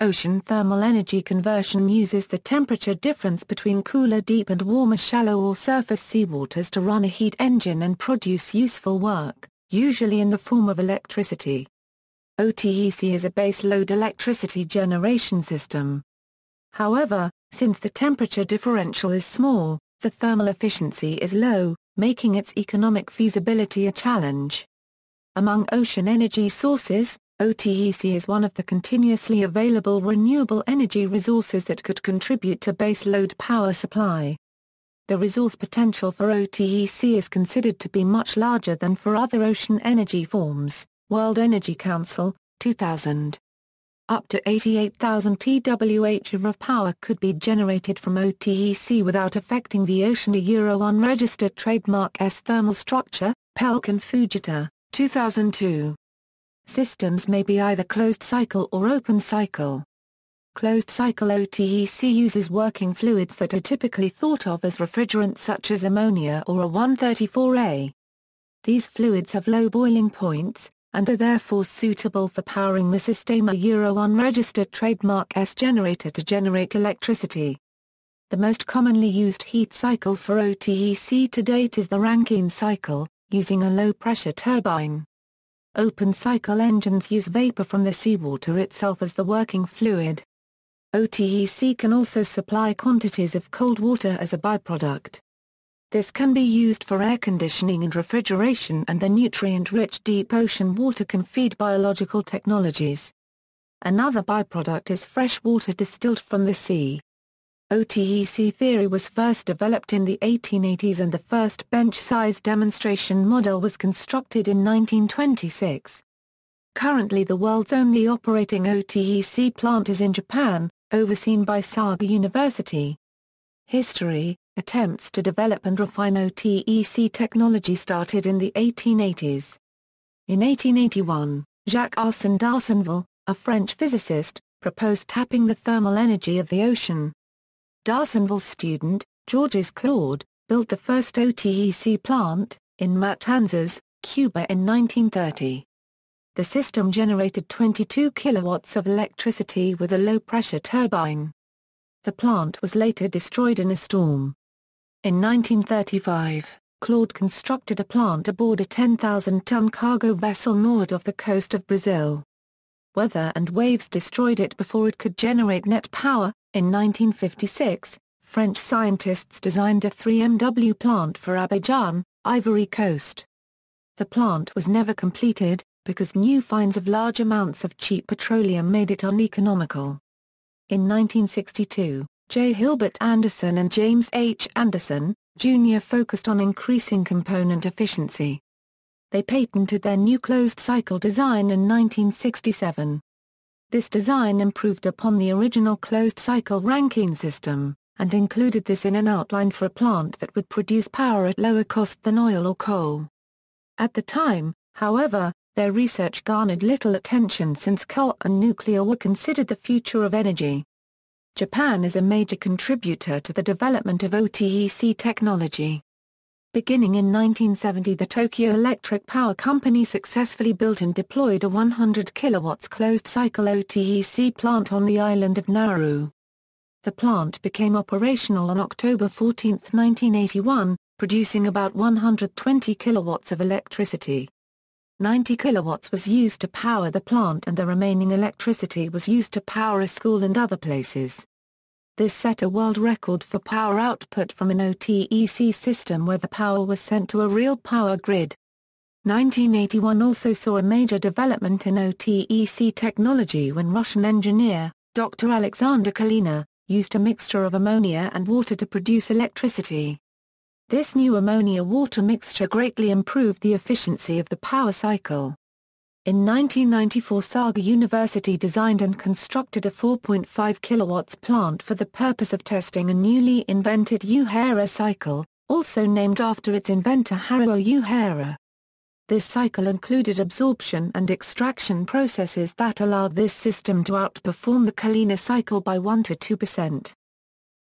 Ocean thermal energy conversion uses the temperature difference between cooler deep and warmer shallow or surface seawaters to run a heat engine and produce useful work, usually in the form of electricity. OTEC is a base-load electricity generation system. However, since the temperature differential is small, the thermal efficiency is low, making its economic feasibility a challenge. Among ocean energy sources, OTEC is one of the continuously available renewable energy resources that could contribute to baseload power supply. The resource potential for OTEC is considered to be much larger than for other ocean energy forms, World Energy Council, 2000. Up to 88,000 TWh of power could be generated from OTEC without affecting the ocean. A Euro 1 registered trademark S thermal structure, Pelk and Fujita, 2002. Systems may be either closed cycle or open cycle. Closed cycle OTEC uses working fluids that are typically thought of as refrigerants such as ammonia or a 134A. These fluids have low boiling points, and are therefore suitable for powering the Sistema Euro registered trademark S generator to generate electricity. The most commonly used heat cycle for OTEC to date is the Rankine cycle, using a low-pressure turbine. Open-cycle engines use vapor from the seawater itself as the working fluid. OTEC can also supply quantities of cold water as a byproduct. This can be used for air conditioning and refrigeration and the nutrient-rich deep ocean water can feed biological technologies. Another byproduct is fresh water distilled from the sea. OTEC theory was first developed in the 1880s and the first bench-size demonstration model was constructed in 1926. Currently the world's only operating OTEC plant is in Japan, overseen by Saga University. History Attempts to develop and refine OTEC technology started in the 1880s. In 1881, Jacques Arsène d'Arsenval, a French physicist, proposed tapping the thermal energy of the ocean. Darsonville student, Georges Claude, built the first OTEC plant, in Matanzas, Cuba in 1930. The system generated 22 kilowatts of electricity with a low-pressure turbine. The plant was later destroyed in a storm. In 1935, Claude constructed a plant aboard a 10,000-ton cargo vessel moored off the coast of Brazil. Weather and waves destroyed it before it could generate net power, in 1956, French scientists designed a 3MW plant for Abidjan, Ivory Coast. The plant was never completed, because new finds of large amounts of cheap petroleum made it uneconomical. In 1962, J. Hilbert Anderson and James H. Anderson, Jr. focused on increasing component efficiency. They patented their new closed-cycle design in 1967. This design improved upon the original closed-cycle Rankine system, and included this in an outline for a plant that would produce power at lower cost than oil or coal. At the time, however, their research garnered little attention since coal and nuclear were considered the future of energy. Japan is a major contributor to the development of OTEC technology. Beginning in 1970 the Tokyo Electric Power Company successfully built and deployed a 100 kilowatts closed-cycle OTEC plant on the island of Nauru. The plant became operational on October 14, 1981, producing about 120 kilowatts of electricity. 90 kilowatts was used to power the plant and the remaining electricity was used to power a school and other places. This set a world record for power output from an OTEC system where the power was sent to a real power grid. 1981 also saw a major development in OTEC technology when Russian engineer, Dr. Alexander Kalina, used a mixture of ammonia and water to produce electricity. This new ammonia-water mixture greatly improved the efficiency of the power cycle. In 1994 Saga University designed and constructed a 4.5 kilowatts plant for the purpose of testing a newly invented Uhura cycle, also named after its inventor Haruo Uhura. This cycle included absorption and extraction processes that allowed this system to outperform the Kalina cycle by 1 to 2%.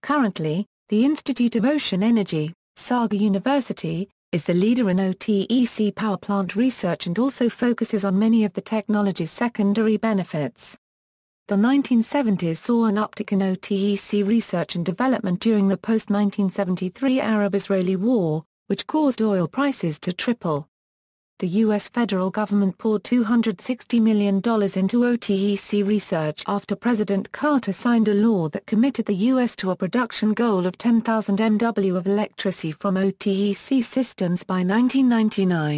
Currently, the Institute of Ocean Energy, Saga University, is the leader in OTEC power plant research and also focuses on many of the technology's secondary benefits. The 1970s saw an uptick in OTEC research and development during the post-1973 Arab-Israeli War, which caused oil prices to triple the U.S. federal government poured $260 million into OTEC research after President Carter signed a law that committed the U.S. to a production goal of 10,000 MW of electricity from OTEC systems by 1999.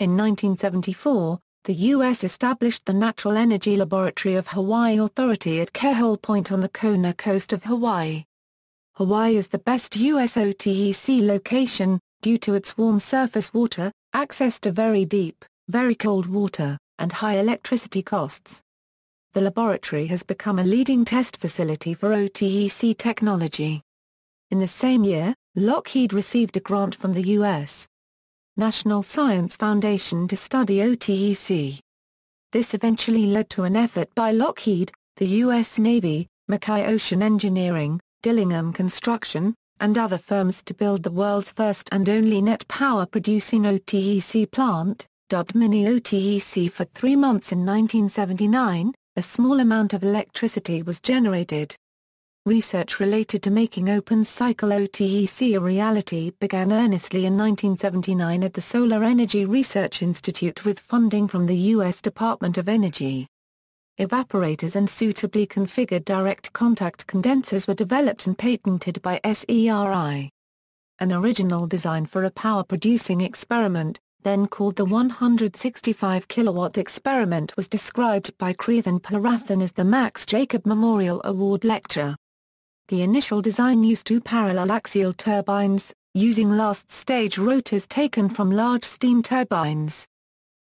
In 1974, the U.S. established the Natural Energy Laboratory of Hawaii Authority at Kehol Point on the Kona coast of Hawaii. Hawaii is the best U.S. OTEC location, due to its warm surface water, access to very deep, very cold water, and high electricity costs. The laboratory has become a leading test facility for OTEC technology. In the same year, Lockheed received a grant from the U.S. National Science Foundation to study OTEC. This eventually led to an effort by Lockheed, the U.S. Navy, Mackay Ocean Engineering, Dillingham Construction, and other firms to build the world's first and only net power producing OTEC plant, dubbed Mini OTEC for three months in 1979, a small amount of electricity was generated. Research related to making open cycle OTEC a reality began earnestly in 1979 at the Solar Energy Research Institute with funding from the U.S. Department of Energy. Evaporators and suitably configured direct contact condensers were developed and patented by SERI. An original design for a power-producing experiment, then called the 165 kilowatt experiment was described by and Parathan as the Max Jacob Memorial Award Lecture. The initial design used two parallel axial turbines, using last-stage rotors taken from large steam turbines.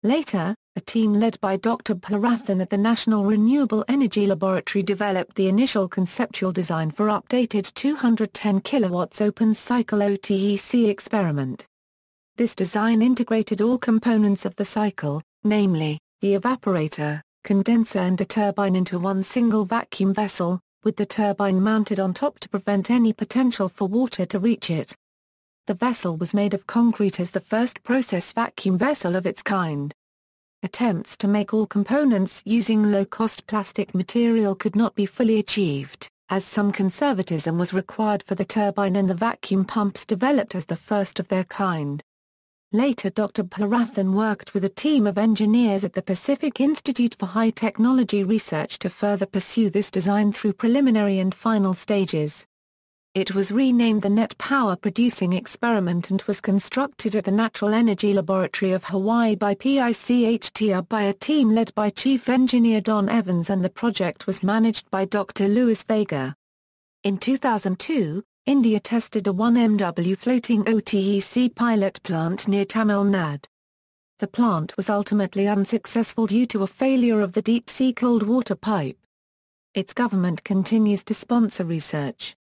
Later, a team led by Dr. Bharathan at the National Renewable Energy Laboratory developed the initial conceptual design for updated 210 kilowatts open cycle OTEC experiment. This design integrated all components of the cycle, namely, the evaporator, condenser and a turbine into one single vacuum vessel, with the turbine mounted on top to prevent any potential for water to reach it. The vessel was made of concrete as the first process vacuum vessel of its kind. Attempts to make all components using low-cost plastic material could not be fully achieved, as some conservatism was required for the turbine and the vacuum pumps developed as the first of their kind. Later Dr. Parathan worked with a team of engineers at the Pacific Institute for High Technology Research to further pursue this design through preliminary and final stages. It was renamed the Net Power Producing Experiment and was constructed at the Natural Energy Laboratory of Hawaii by PICHTR by a team led by Chief Engineer Don Evans and the project was managed by Dr. Louis Vega. In 2002, India tested a 1MW floating OTEC pilot plant near Tamil Nadu. The plant was ultimately unsuccessful due to a failure of the deep-sea cold water pipe. Its government continues to sponsor research.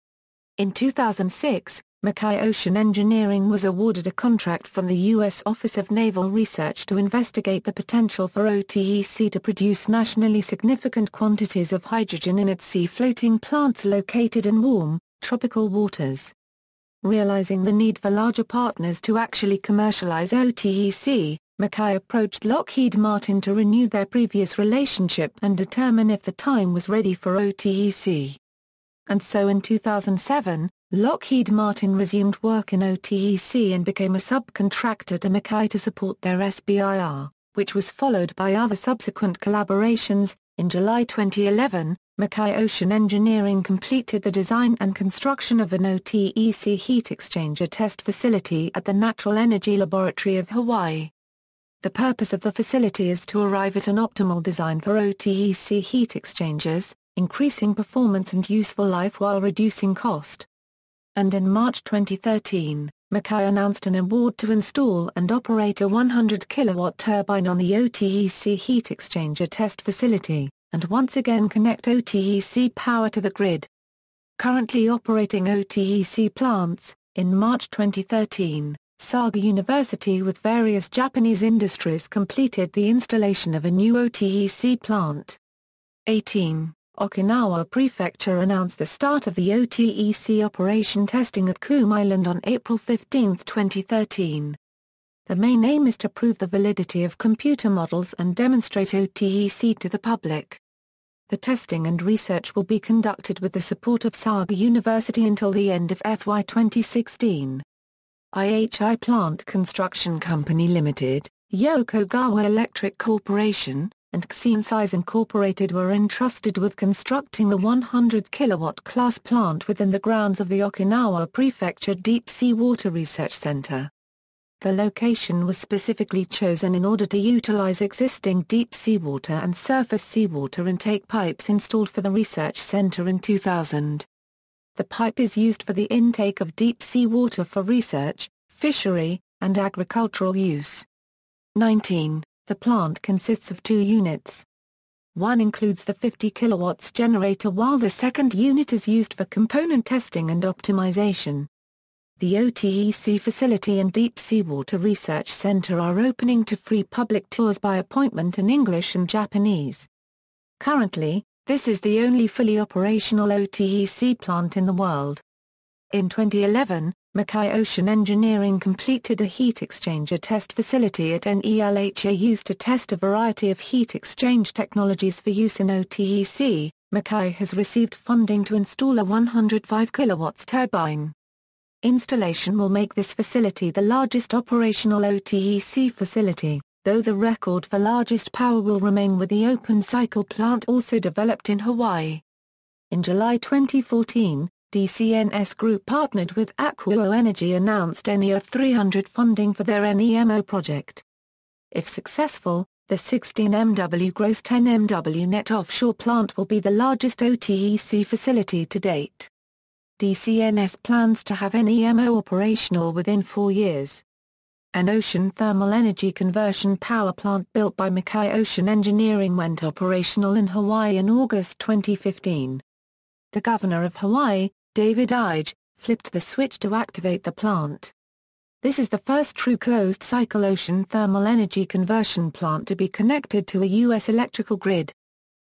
In 2006, Mackay Ocean Engineering was awarded a contract from the U.S. Office of Naval Research to investigate the potential for OTEC to produce nationally significant quantities of hydrogen in its sea floating plants located in warm, tropical waters. Realizing the need for larger partners to actually commercialize OTEC, Mackay approached Lockheed Martin to renew their previous relationship and determine if the time was ready for OTEC and so in 2007, Lockheed Martin resumed work in OTEC and became a subcontractor to Mackay to support their SBIR, which was followed by other subsequent collaborations. In July 2011, Mackay Ocean Engineering completed the design and construction of an OTEC heat exchanger test facility at the Natural Energy Laboratory of Hawaii. The purpose of the facility is to arrive at an optimal design for OTEC heat exchangers, increasing performance and useful life while reducing cost. And in March 2013, Mackay announced an award to install and operate a 100 kilowatt turbine on the OTEC heat exchanger test facility, and once again connect OTEC power to the grid. Currently operating OTEC plants, in March 2013, Saga University with various Japanese industries completed the installation of a new OTEC plant. 18. Okinawa Prefecture announced the start of the OTEC operation testing at Kume Island on April 15, 2013. The main aim is to prove the validity of computer models and demonstrate OTEC to the public. The testing and research will be conducted with the support of Saga University until the end of FY 2016. IHI Plant Construction Company Limited, Yokogawa Electric Corporation, and Xensize Inc. Incorporated were entrusted with constructing the 100-kilowatt class plant within the grounds of the Okinawa Prefecture Deep Sea Water Research Center. The location was specifically chosen in order to utilize existing deep seawater and surface seawater intake pipes installed for the research center in 2000. The pipe is used for the intake of deep sea water for research, fishery, and agricultural use. 19. The plant consists of two units. One includes the 50 kilowatts generator while the second unit is used for component testing and optimization. The OTEC facility and Deep Seawater Research Center are opening to free public tours by appointment in English and Japanese. Currently, this is the only fully operational OTEC plant in the world. In 2011, Mackay Ocean Engineering completed a heat exchanger test facility at NELHA used to test a variety of heat exchange technologies for use in OTEC. Mackay has received funding to install a 105 kilowatts turbine. Installation will make this facility the largest operational OTEC facility, though the record for largest power will remain with the open cycle plant also developed in Hawaii. In July 2014, DCNS Group partnered with Aquo Energy announced NEA 300 funding for their NEMO project. If successful, the 16 MW gross 10 MW net offshore plant will be the largest OTEC facility to date. DCNS plans to have NEMO operational within four years. An ocean thermal energy conversion power plant built by Mackay Ocean Engineering went operational in Hawaii in August 2015. The Governor of Hawaii, David Ige, flipped the switch to activate the plant. This is the first true closed-cycle ocean thermal energy conversion plant to be connected to a U.S. electrical grid.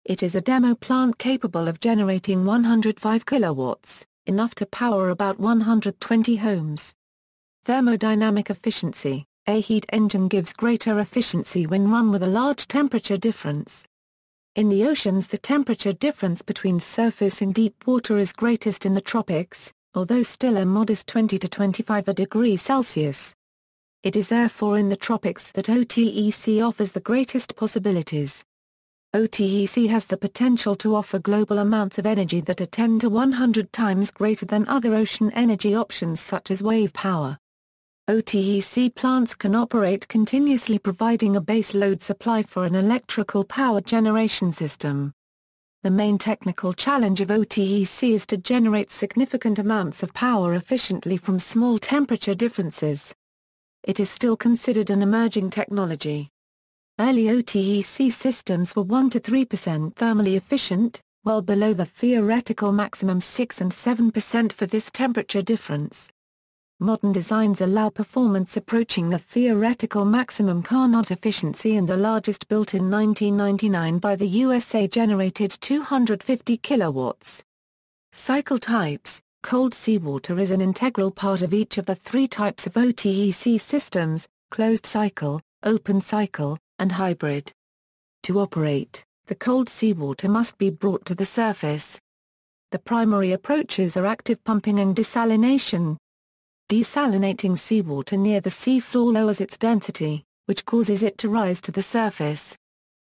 It is a demo plant capable of generating 105 kilowatts, enough to power about 120 homes. Thermodynamic efficiency A heat engine gives greater efficiency when run with a large temperature difference. In the oceans the temperature difference between surface and deep water is greatest in the tropics, although still a modest 20 to 25 a degree Celsius. It is therefore in the tropics that OTEC offers the greatest possibilities. OTEC has the potential to offer global amounts of energy that are 10 to 100 times greater than other ocean energy options such as wave power. OTEC plants can operate continuously providing a base load supply for an electrical power generation system. The main technical challenge of OTEC is to generate significant amounts of power efficiently from small temperature differences. It is still considered an emerging technology. Early OTEC systems were 1 to 3% thermally efficient, well below the theoretical maximum 6 and 7% for this temperature difference. Modern designs allow performance approaching the theoretical maximum Carnot efficiency and the largest built in 1999 by the USA generated 250 kilowatts. Cycle types Cold seawater is an integral part of each of the three types of OTEC systems, closed cycle, open cycle, and hybrid. To operate, the cold seawater must be brought to the surface. The primary approaches are active pumping and desalination, Desalinating seawater near the seafloor lowers its density, which causes it to rise to the surface.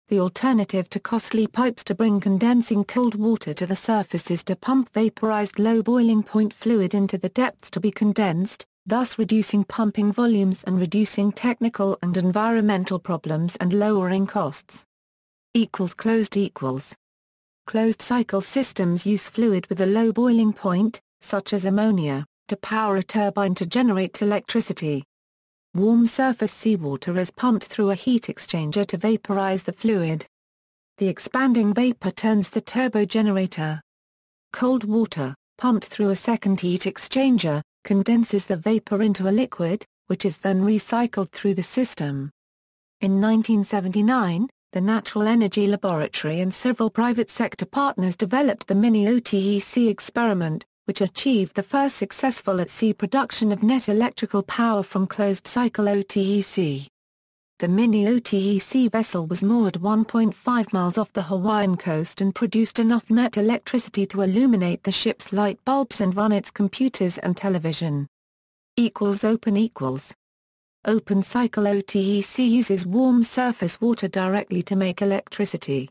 The alternative to costly pipes to bring condensing cold water to the surface is to pump vaporized low boiling point fluid into the depths to be condensed, thus reducing pumping volumes and reducing technical and environmental problems and lowering costs. Equals closed equals. Closed cycle systems use fluid with a low boiling point, such as ammonia, to power a turbine to generate electricity. Warm surface seawater is pumped through a heat exchanger to vaporize the fluid. The expanding vapor turns the turbo generator. Cold water, pumped through a second heat exchanger, condenses the vapor into a liquid, which is then recycled through the system. In 1979, the Natural Energy Laboratory and several private sector partners developed the mini-OTEC experiment, which achieved the first successful at-sea production of net electrical power from closed-cycle OTEC. The mini-OTEC vessel was moored 1.5 miles off the Hawaiian coast and produced enough net electricity to illuminate the ship's light bulbs and run its computers and television. Equals open equals. Open cycle OTEC uses warm surface water directly to make electricity.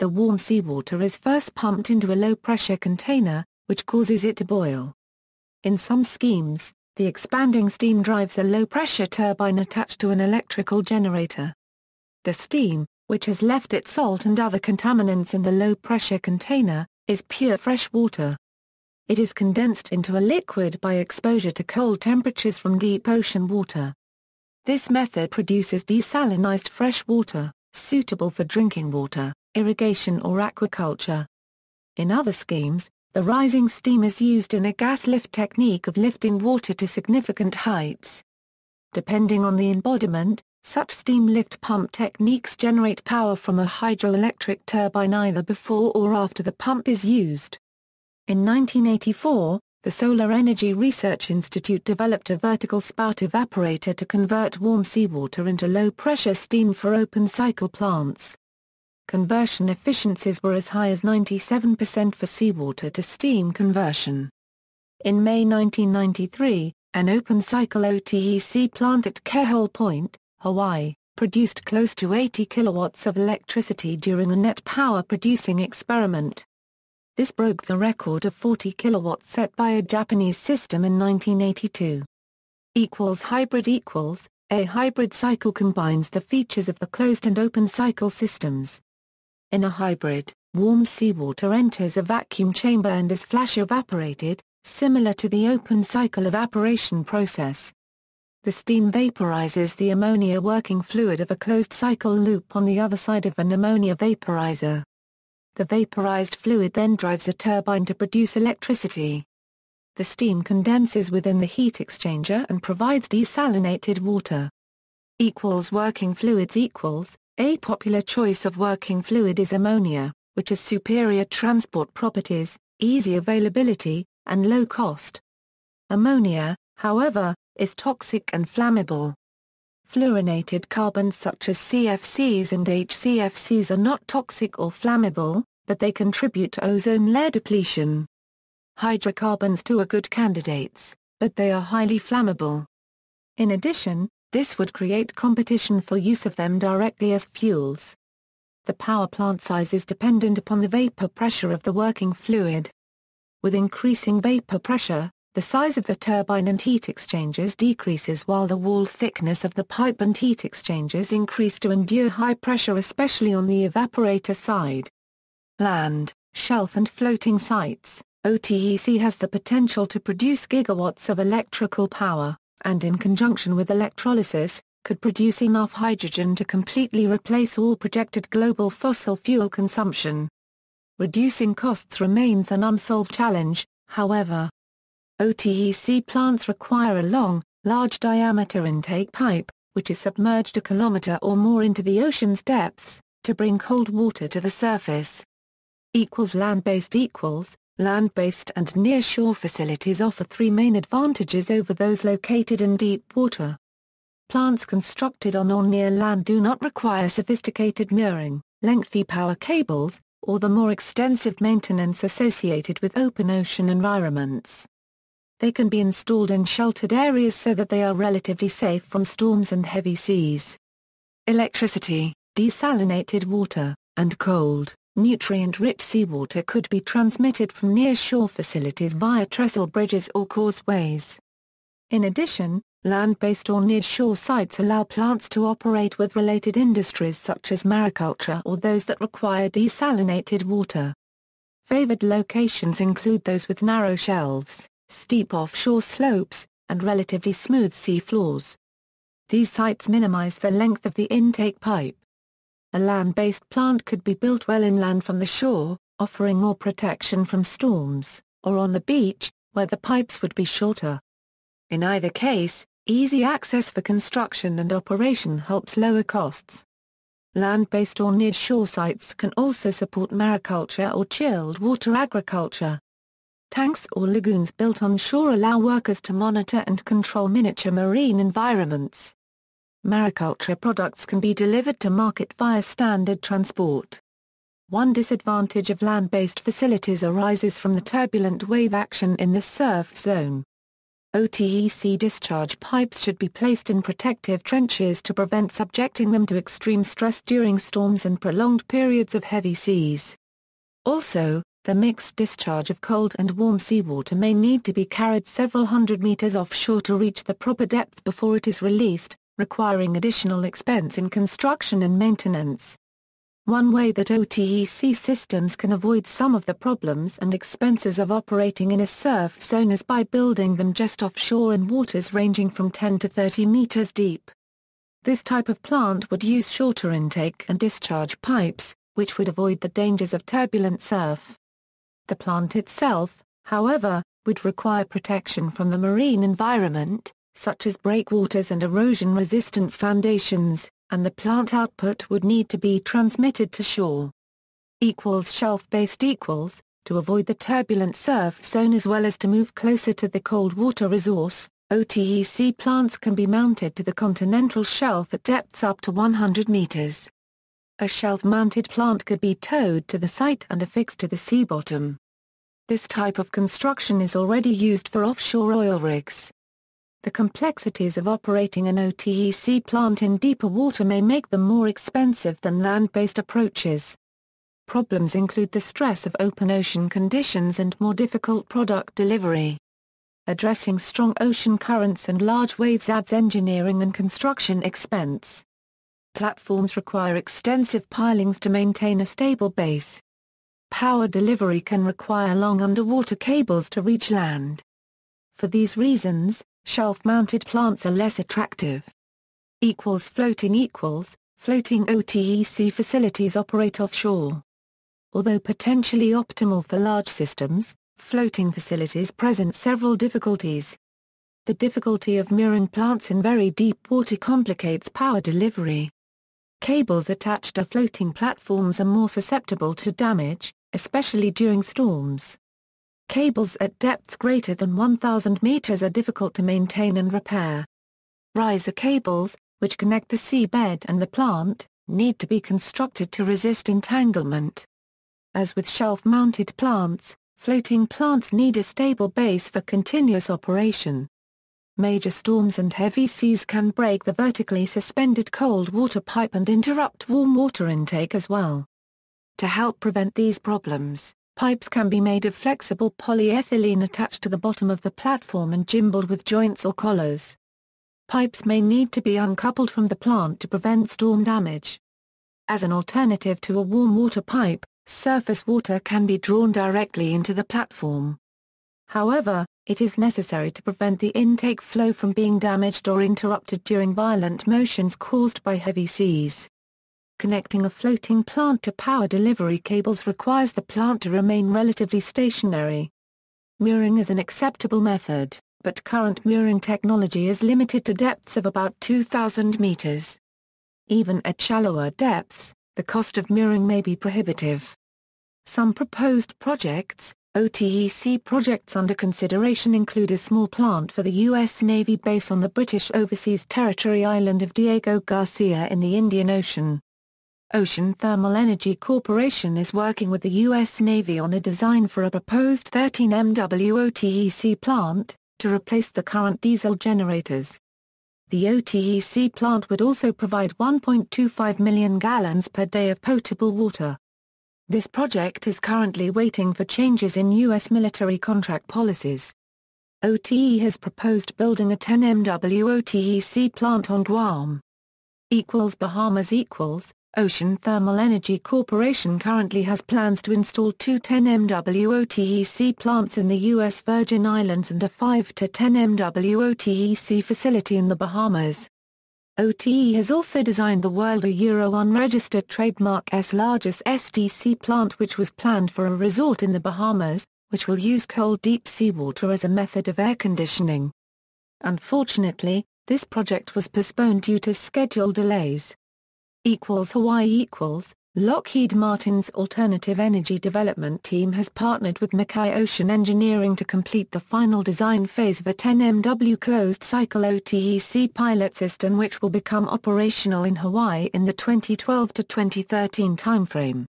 The warm seawater is first pumped into a low-pressure container, which causes it to boil. In some schemes, the expanding steam drives a low-pressure turbine attached to an electrical generator. The steam, which has left its salt and other contaminants in the low-pressure container, is pure fresh water. It is condensed into a liquid by exposure to cold temperatures from deep ocean water. This method produces desalinized fresh water, suitable for drinking water, irrigation or aquaculture. In other schemes, the rising steam is used in a gas lift technique of lifting water to significant heights. Depending on the embodiment, such steam lift pump techniques generate power from a hydroelectric turbine either before or after the pump is used. In 1984, the Solar Energy Research Institute developed a vertical spout evaporator to convert warm seawater into low-pressure steam for open-cycle plants conversion efficiencies were as high as 97% for seawater to steam conversion. In May 1993, an open-cycle OTEC plant at Kehol Point, Hawaii, produced close to 80 kilowatts of electricity during a net power producing experiment. This broke the record of 40 kilowatts set by a Japanese system in 1982. Equals hybrid equals, a hybrid cycle combines the features of the closed and open cycle systems. In a hybrid, warm seawater enters a vacuum chamber and is flash evaporated, similar to the open cycle evaporation process. The steam vaporizes the ammonia working fluid of a closed cycle loop on the other side of an ammonia vaporizer. The vaporized fluid then drives a turbine to produce electricity. The steam condenses within the heat exchanger and provides desalinated water. Equals working fluids equals a popular choice of working fluid is ammonia, which has superior transport properties, easy availability, and low cost. Ammonia, however, is toxic and flammable. Fluorinated carbons such as CFCs and HCFCs are not toxic or flammable, but they contribute to ozone layer depletion. Hydrocarbons too are good candidates, but they are highly flammable. In addition, this would create competition for use of them directly as fuels. The power plant size is dependent upon the vapor pressure of the working fluid. With increasing vapor pressure, the size of the turbine and heat exchangers decreases while the wall thickness of the pipe and heat exchangers increase to endure high pressure especially on the evaporator side. Land, shelf and floating sites, OTEC has the potential to produce gigawatts of electrical power and in conjunction with electrolysis, could produce enough hydrogen to completely replace all projected global fossil fuel consumption. Reducing costs remains an unsolved challenge, however. OTEC plants require a long, large-diameter intake pipe, which is submerged a kilometer or more into the ocean's depths, to bring cold water to the surface. Equals land-based equals, Land-based and nearshore facilities offer three main advantages over those located in deep water. Plants constructed on or near land do not require sophisticated mirroring, lengthy power cables, or the more extensive maintenance associated with open ocean environments. They can be installed in sheltered areas so that they are relatively safe from storms and heavy seas. Electricity, desalinated water, and cold, Nutrient-rich seawater could be transmitted from nearshore facilities via trestle bridges or causeways. In addition, land-based or nearshore sites allow plants to operate with related industries such as mariculture or those that require desalinated water. Favored locations include those with narrow shelves, steep offshore slopes, and relatively smooth sea floors. These sites minimize the length of the intake pipe, a land-based plant could be built well inland from the shore, offering more protection from storms, or on the beach, where the pipes would be shorter. In either case, easy access for construction and operation helps lower costs. Land-based or near-shore sites can also support mariculture or chilled water agriculture. Tanks or lagoons built on shore allow workers to monitor and control miniature marine environments, Mariculture products can be delivered to market via standard transport. One disadvantage of land-based facilities arises from the turbulent wave action in the surf zone. OTEC discharge pipes should be placed in protective trenches to prevent subjecting them to extreme stress during storms and prolonged periods of heavy seas. Also, the mixed discharge of cold and warm seawater may need to be carried several hundred meters offshore to reach the proper depth before it is released, requiring additional expense in construction and maintenance. One way that OTEC systems can avoid some of the problems and expenses of operating in a surf zone is by building them just offshore in waters ranging from 10 to 30 meters deep. This type of plant would use shorter intake and discharge pipes, which would avoid the dangers of turbulent surf. The plant itself, however, would require protection from the marine environment, such as breakwaters and erosion-resistant foundations, and the plant output would need to be transmitted to shore. Equals shelf-based equals, to avoid the turbulent surf zone as well as to move closer to the cold water resource, OTEC plants can be mounted to the continental shelf at depths up to 100 meters. A shelf-mounted plant could be towed to the site and affixed to the sea bottom. This type of construction is already used for offshore oil rigs. The complexities of operating an OTEC plant in deeper water may make them more expensive than land-based approaches. Problems include the stress of open ocean conditions and more difficult product delivery. Addressing strong ocean currents and large waves adds engineering and construction expense. Platforms require extensive pilings to maintain a stable base. Power delivery can require long underwater cables to reach land. For these reasons, shelf-mounted plants are less attractive. Equals floating equals, floating OTEC facilities operate offshore. Although potentially optimal for large systems, floating facilities present several difficulties. The difficulty of mirroring plants in very deep water complicates power delivery. Cables attached to floating platforms are more susceptible to damage, especially during storms. Cables at depths greater than 1,000 meters are difficult to maintain and repair. Riser cables, which connect the seabed and the plant, need to be constructed to resist entanglement. As with shelf-mounted plants, floating plants need a stable base for continuous operation. Major storms and heavy seas can break the vertically suspended cold water pipe and interrupt warm water intake as well. To help prevent these problems, Pipes can be made of flexible polyethylene attached to the bottom of the platform and gimbaled with joints or collars. Pipes may need to be uncoupled from the plant to prevent storm damage. As an alternative to a warm water pipe, surface water can be drawn directly into the platform. However, it is necessary to prevent the intake flow from being damaged or interrupted during violent motions caused by heavy seas. Connecting a floating plant to power delivery cables requires the plant to remain relatively stationary. Mooring is an acceptable method, but current mooring technology is limited to depths of about 2,000 meters. Even at shallower depths, the cost of mooring may be prohibitive. Some proposed projects, OTEC projects under consideration include a small plant for the U.S. Navy base on the British Overseas Territory island of Diego Garcia in the Indian Ocean. Ocean Thermal Energy Corporation is working with the U.S. Navy on a design for a proposed 13 MW OTEC plant, to replace the current diesel generators. The OTEC plant would also provide 1.25 million gallons per day of potable water. This project is currently waiting for changes in U.S. military contract policies. OTE has proposed building a 10 MW OTEC plant on Guam. Equals Bahamas equals Ocean Thermal Energy Corporation currently has plans to install two 10 MWOTEC plants in the U.S. Virgin Islands and a 5 to 10 MWOTEC facility in the Bahamas. OTE has also designed the world a Euro 1 registered trademark S largest SDC plant which was planned for a resort in the Bahamas, which will use cold deep seawater as a method of air conditioning. Unfortunately, this project was postponed due to schedule delays equals Hawaii equals, Lockheed Martin's alternative energy development team has partnered with Mackay Ocean Engineering to complete the final design phase of a 10 MW closed-cycle OTEC pilot system which will become operational in Hawaii in the 2012 to 2013 timeframe.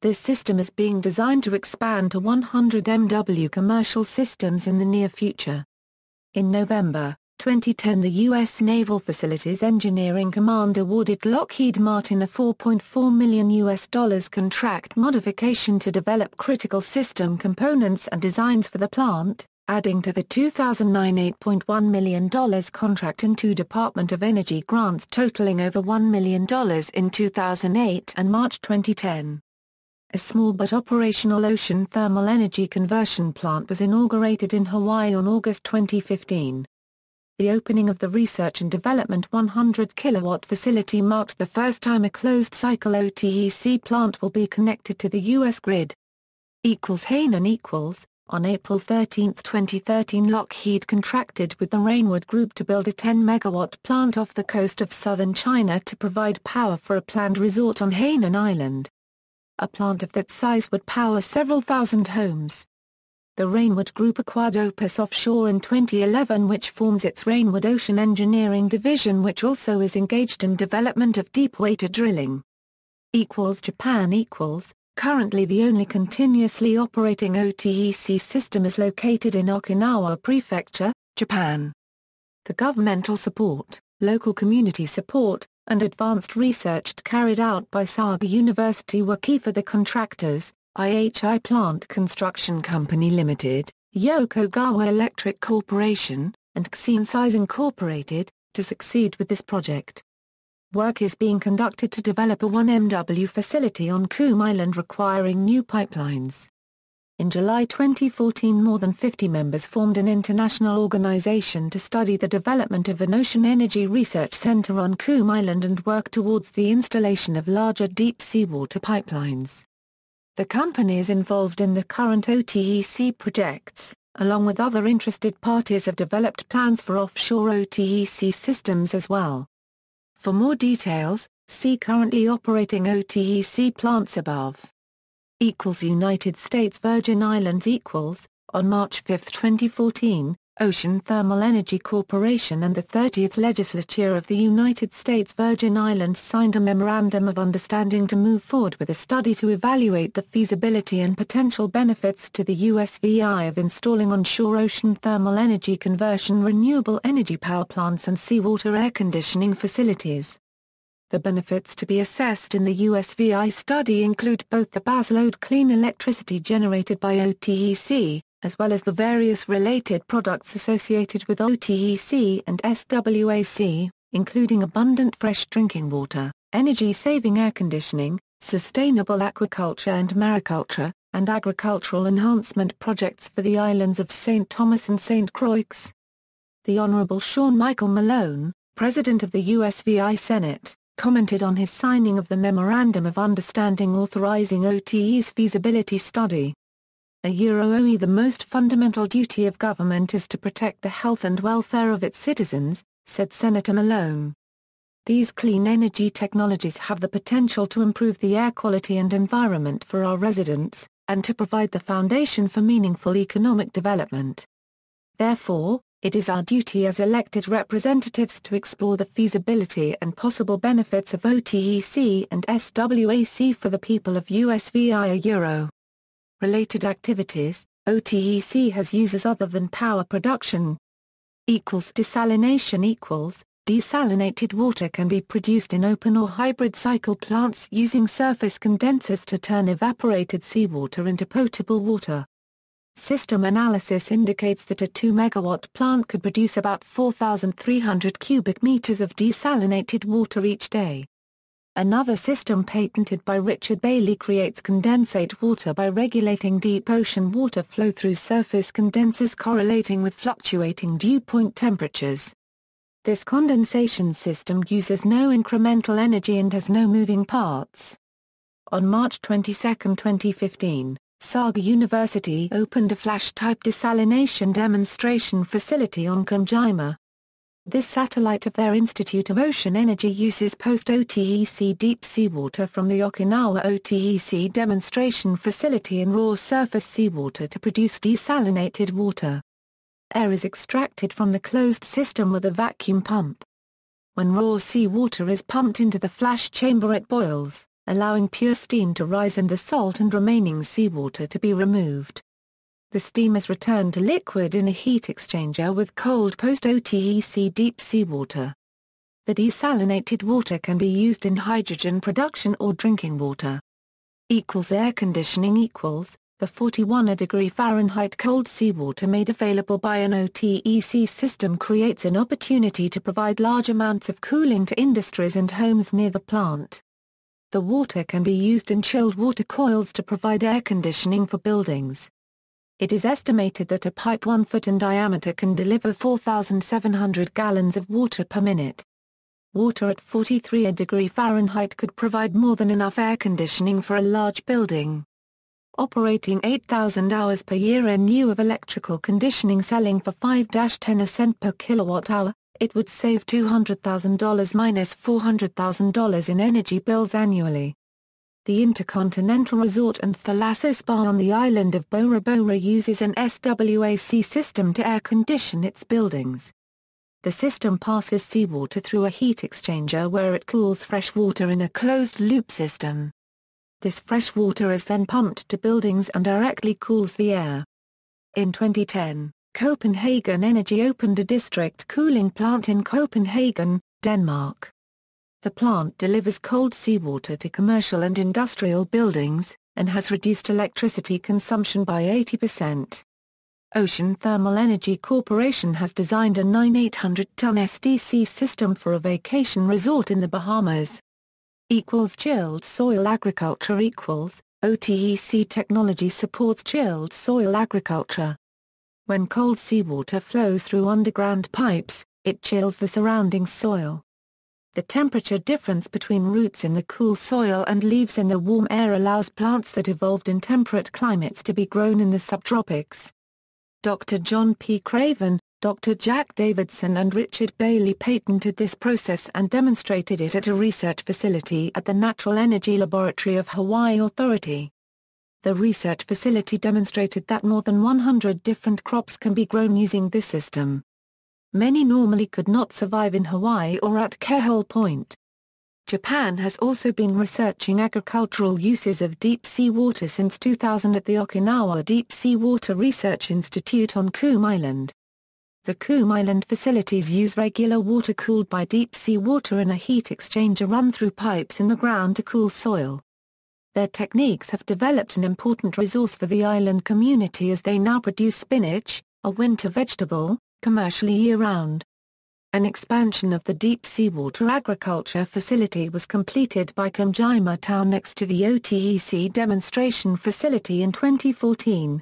This system is being designed to expand to 100 MW commercial systems in the near future. In November, 2010 the U.S. Naval Facilities Engineering Command awarded Lockheed Martin a $4.4 million U.S. dollars contract modification to develop critical system components and designs for the plant, adding to the 2009 $8.1 million contract and two Department of Energy grants totaling over $1 million in 2008 and March 2010. A small but operational ocean thermal energy conversion plant was inaugurated in Hawaii on August 2015. The opening of the Research and Development 100 kilowatt facility marked the first time a closed-cycle OTEC plant will be connected to the U.S. grid. Equals Hainan equals, on April 13, 2013 Lockheed contracted with the Rainwood Group to build a 10-megawatt plant off the coast of southern China to provide power for a planned resort on Hainan Island. A plant of that size would power several thousand homes. The Rainwood Group acquired Opus Offshore in 2011 which forms its Rainwood Ocean Engineering division which also is engaged in development of deepwater drilling. Equals Japan equals, currently the only continuously operating OTEC system is located in Okinawa Prefecture, Japan. The governmental support, local community support, and advanced research carried out by Saga University were key for the contractors, IHI Plant Construction Company Limited, Yokogawa Electric Corporation, and Xene Size Incorporated, to succeed with this project. Work is being conducted to develop a 1MW facility on Coombe Island requiring new pipelines. In July 2014 more than 50 members formed an international organization to study the development of an ocean energy research center on Coombe Island and work towards the installation of larger deep seawater pipelines. The companies involved in the current OTEC projects, along with other interested parties have developed plans for offshore OTEC systems as well. For more details, see currently operating OTEC plants above. Equals United States Virgin Islands equals, on March 5, 2014, Ocean Thermal Energy Corporation and the 30th Legislature of the United States Virgin Islands signed a Memorandum of Understanding to move forward with a study to evaluate the feasibility and potential benefits to the USVI of installing onshore ocean thermal energy conversion renewable energy power plants and seawater air conditioning facilities. The benefits to be assessed in the USVI study include both the baseload clean electricity generated by OTEC, as well as the various related products associated with OTEC and SWAC, including abundant fresh drinking water, energy-saving air conditioning, sustainable aquaculture and mariculture, and agricultural enhancement projects for the islands of St. Thomas and St. Croix. The Honorable Sean Michael Malone, President of the USVI Senate, commented on his signing of the Memorandum of Understanding authorizing OTE's feasibility study. A euro OE The most fundamental duty of government is to protect the health and welfare of its citizens, said Senator Malone. These clean energy technologies have the potential to improve the air quality and environment for our residents, and to provide the foundation for meaningful economic development. Therefore, it is our duty as elected representatives to explore the feasibility and possible benefits of OTEC and SWAC for the people of USVI a euro related activities, OTEC has uses other than power production. Equals desalination equals, desalinated water can be produced in open or hybrid cycle plants using surface condensers to turn evaporated seawater into potable water. System analysis indicates that a 2 megawatt plant could produce about 4,300 cubic meters of desalinated water each day. Another system patented by Richard Bailey creates condensate water by regulating deep ocean water flow through surface condensers correlating with fluctuating dew point temperatures. This condensation system uses no incremental energy and has no moving parts. On March 22, 2015, Saga University opened a flash-type desalination demonstration facility on Kanjima, this satellite of their Institute of Ocean Energy uses post-OTEC deep seawater from the Okinawa OTEC demonstration facility and raw surface seawater to produce desalinated water. Air is extracted from the closed system with a vacuum pump. When raw seawater is pumped into the flash chamber it boils, allowing pure steam to rise and the salt and remaining seawater to be removed. The steam is returned to liquid in a heat exchanger with cold post-OTEC deep seawater. The desalinated water can be used in hydrogen production or drinking water. Equals air conditioning equals, the 41 degree Fahrenheit cold seawater made available by an OTEC system creates an opportunity to provide large amounts of cooling to industries and homes near the plant. The water can be used in chilled water coils to provide air conditioning for buildings. It is estimated that a pipe one foot in diameter can deliver 4,700 gallons of water per minute. Water at 43 a degree Fahrenheit could provide more than enough air conditioning for a large building. Operating 8,000 hours per year in lieu of electrical conditioning selling for 5-10 cent per kilowatt hour, it would save $200,000 minus $400,000 in energy bills annually. The Intercontinental Resort and Thalasso Spa on the island of Bora Bora uses an SWAC system to air condition its buildings. The system passes seawater through a heat exchanger where it cools fresh water in a closed-loop system. This fresh water is then pumped to buildings and directly cools the air. In 2010, Copenhagen Energy opened a district cooling plant in Copenhagen, Denmark. The plant delivers cold seawater to commercial and industrial buildings, and has reduced electricity consumption by 80%. Ocean Thermal Energy Corporation has designed a 9,800-ton SDC system for a vacation resort in the Bahamas. Equals chilled soil agriculture equals, OTEC technology supports chilled soil agriculture. When cold seawater flows through underground pipes, it chills the surrounding soil. The temperature difference between roots in the cool soil and leaves in the warm air allows plants that evolved in temperate climates to be grown in the subtropics. Dr. John P. Craven, Dr. Jack Davidson and Richard Bailey patented this process and demonstrated it at a research facility at the Natural Energy Laboratory of Hawaii Authority. The research facility demonstrated that more than 100 different crops can be grown using this system many normally could not survive in Hawaii or at Kehol Point. Japan has also been researching agricultural uses of deep-sea water since 2000 at the Okinawa Deep-Sea Water Research Institute on Coom Island. The Coom Island facilities use regular water cooled by deep-sea water in a heat exchanger run through pipes in the ground to cool soil. Their techniques have developed an important resource for the island community as they now produce spinach, a winter vegetable, commercially year-round. An expansion of the deep seawater agriculture facility was completed by Kamjima Town next to the OTEC demonstration facility in 2014.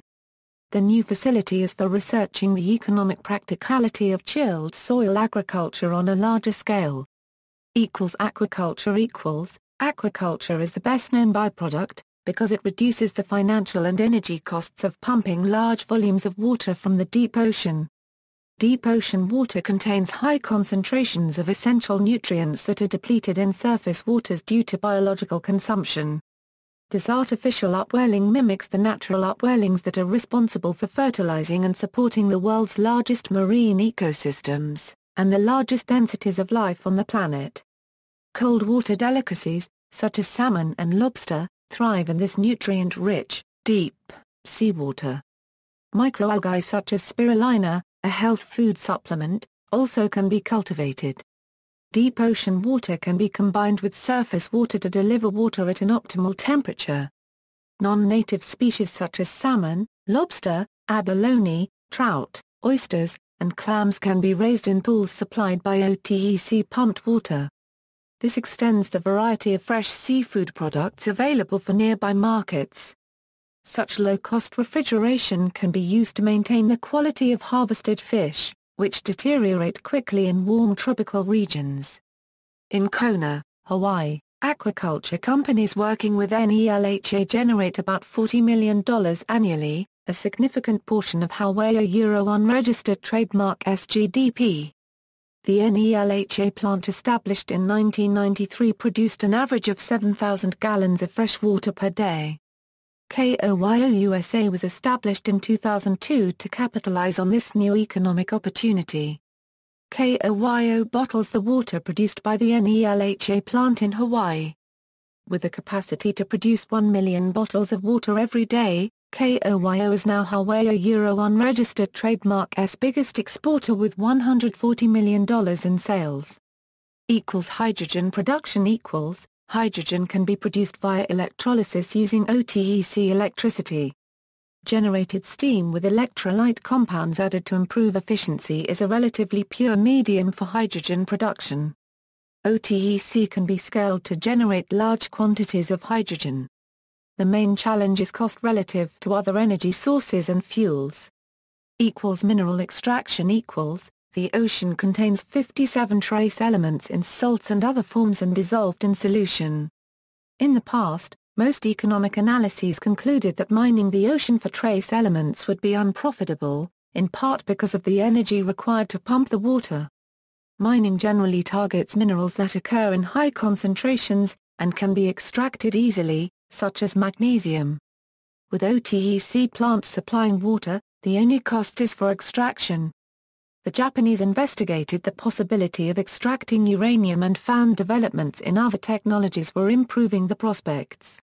The new facility is for researching the economic practicality of chilled soil agriculture on a larger scale. Equals aquaculture equals, aquaculture is the best known byproduct, because it reduces the financial and energy costs of pumping large volumes of water from the deep ocean. Deep ocean water contains high concentrations of essential nutrients that are depleted in surface waters due to biological consumption. This artificial upwelling mimics the natural upwellings that are responsible for fertilizing and supporting the world's largest marine ecosystems, and the largest densities of life on the planet. Cold water delicacies, such as salmon and lobster, thrive in this nutrient-rich, deep, seawater. Microalgae such as spirulina, a health food supplement, also can be cultivated. Deep ocean water can be combined with surface water to deliver water at an optimal temperature. Non-native species such as salmon, lobster, abalone, trout, oysters, and clams can be raised in pools supplied by OTEC pumped water. This extends the variety of fresh seafood products available for nearby markets. Such low-cost refrigeration can be used to maintain the quality of harvested fish, which deteriorate quickly in warm tropical regions. In Kona, Hawaii, aquaculture companies working with NELHA generate about $40 million annually, a significant portion of Hawaii Euro unregistered trademark SGDP. The NELHA plant established in 1993 produced an average of 7,000 gallons of fresh water per day. KOYOUSA was established in 2002 to capitalize on this new economic opportunity. KOYO bottles the water produced by the NELHA plant in Hawaii. With the capacity to produce 1 million bottles of water every day, KOYO is now Hawaii Euro 1 registered trademark as biggest exporter with $140 million in sales. Equals hydrogen production equals hydrogen can be produced via electrolysis using OTEC electricity. Generated steam with electrolyte compounds added to improve efficiency is a relatively pure medium for hydrogen production. OTEC can be scaled to generate large quantities of hydrogen. The main challenge is cost relative to other energy sources and fuels. Equals mineral extraction equals the ocean contains 57 trace elements in salts and other forms and dissolved in solution. In the past, most economic analyses concluded that mining the ocean for trace elements would be unprofitable, in part because of the energy required to pump the water. Mining generally targets minerals that occur in high concentrations, and can be extracted easily, such as magnesium. With OTEC plants supplying water, the only cost is for extraction the Japanese investigated the possibility of extracting uranium and found developments in other technologies were improving the prospects.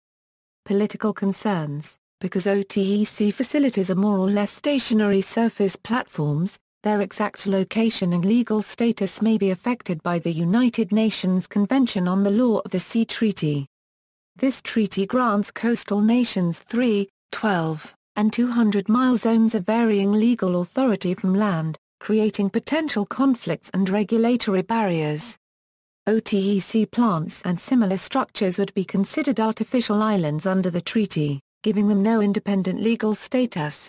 Political concerns Because OTEC facilities are more or less stationary surface platforms, their exact location and legal status may be affected by the United Nations Convention on the Law of the Sea Treaty. This treaty grants coastal nations 3, 12, and 200 mile zones of varying legal authority from land, creating potential conflicts and regulatory barriers. OTEC plants and similar structures would be considered artificial islands under the treaty, giving them no independent legal status.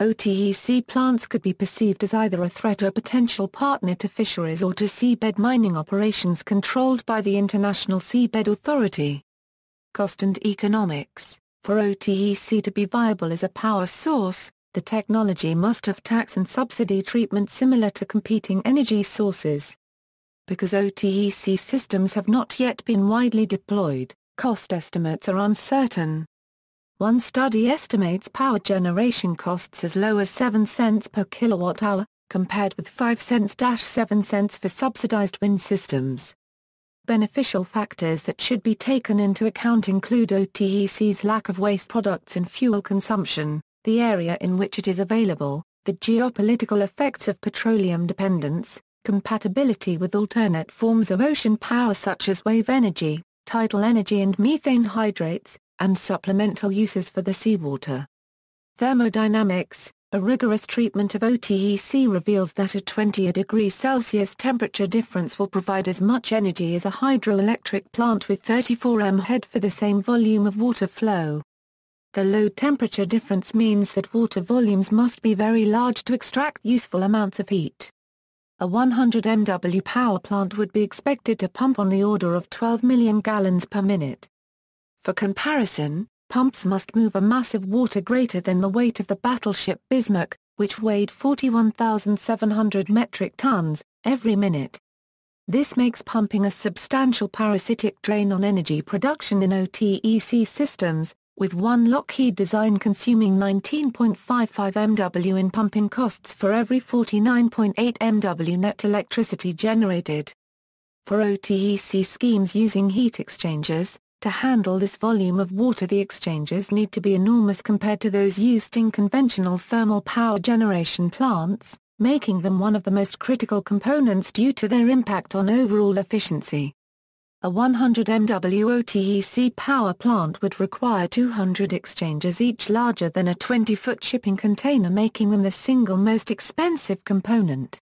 OTEC plants could be perceived as either a threat or potential partner to fisheries or to seabed mining operations controlled by the International Seabed Authority. Cost and economics For OTEC to be viable as a power source, the technology must have tax and subsidy treatment similar to competing energy sources. Because OTEC systems have not yet been widely deployed, cost estimates are uncertain. One study estimates power generation costs as low as 7 cents per kilowatt hour, compared with 5 cents-7 cents for subsidized wind systems. Beneficial factors that should be taken into account include OTEC's lack of waste products and fuel consumption, the area in which it is available, the geopolitical effects of petroleum dependence, compatibility with alternate forms of ocean power such as wave energy, tidal energy and methane hydrates, and supplemental uses for the seawater. Thermodynamics A rigorous treatment of OTEC reveals that a 20 degrees Celsius temperature difference will provide as much energy as a hydroelectric plant with 34 m head for the same volume of water flow. The low temperature difference means that water volumes must be very large to extract useful amounts of heat. A 100 MW power plant would be expected to pump on the order of 12 million gallons per minute. For comparison, pumps must move a mass of water greater than the weight of the battleship Bismarck, which weighed 41,700 metric tons, every minute. This makes pumping a substantial parasitic drain on energy production in OTEC systems, with one Lockheed design consuming 19.55 MW in pumping costs for every 49.8 MW net electricity generated. For OTEC schemes using heat exchangers, to handle this volume of water the exchanges need to be enormous compared to those used in conventional thermal power generation plants, making them one of the most critical components due to their impact on overall efficiency. A 100 MW OTEC power plant would require 200 exchangers, each larger than a 20-foot shipping container making them the single most expensive component.